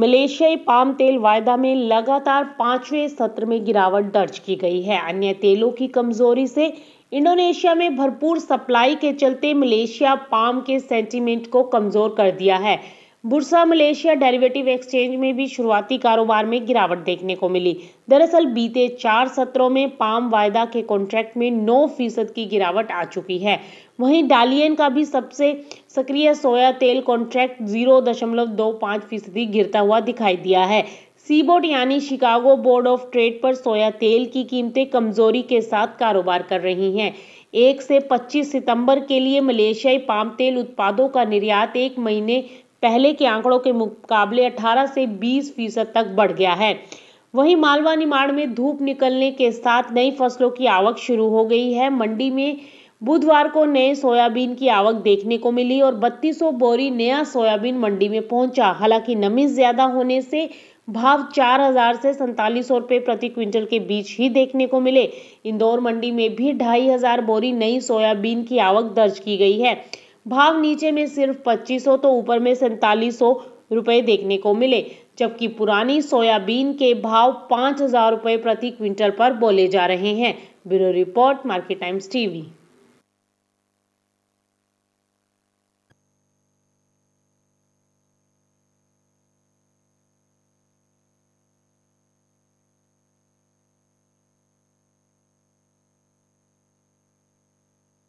मलेशियाई palm तेल वायदा में लगातार पांचवें सत्र में गिरावट दर्ज की गई है अन्य तेलों की कमजोरी से इंडोनेशिया में भरपूर सप्लाई के चलते मलेशिया पाम के सेंटीमेंट को कमजोर कर दिया है बुरसा मलेशिया डेरिवेटिव एक्सचेंज में भी शुरुआती कारोबार में गिरावट देखने को मिली दरअसल बीते चार सत्रों में पाम वायदा के कॉन्ट्रैक्ट में 9 फीसद की गिरावट आ चुकी है वहीं डालियन का भी सबसे सक्रिय सोया तेल कॉन्ट्रैक्ट जीरो दशमलव दो पाँच फीसदी गिरता हुआ दिखाई दिया है सीबोर्ड यानी शिकागो बोर्ड ऑफ ट्रेड पर सोया तेल की कीमतें कमजोरी के साथ कारोबार कर रही हैं एक से 25 सितंबर के लिए मलेशियाई पाम तेल उत्पादों का निर्यात एक महीने पहले के आंकड़ों के मुकाबले 18 से 20 फीसद तक बढ़ गया है वहीं मालवा निमाड़ में धूप निकलने के साथ नई फसलों की आवक शुरू हो गई है मंडी में बुधवार को नए सोयाबीन की आवक देखने को मिली और 3200 बोरी नया सोयाबीन मंडी में पहुंचा हालांकि नमी ज्यादा होने से भाव 4000 से सैंतालीस रुपये प्रति क्विंटल के बीच ही देखने को मिले इंदौर मंडी में भी ढाई हजार बोरी नई सोयाबीन की आवक दर्ज की गई है भाव नीचे में सिर्फ 2500 तो ऊपर में सैंतालीस रुपए देखने को मिले जबकि पुरानी सोयाबीन के भाव पाँच हजार रुपये प्रति क्विंटल पर बोले जा रहे हैं bureau report market times TV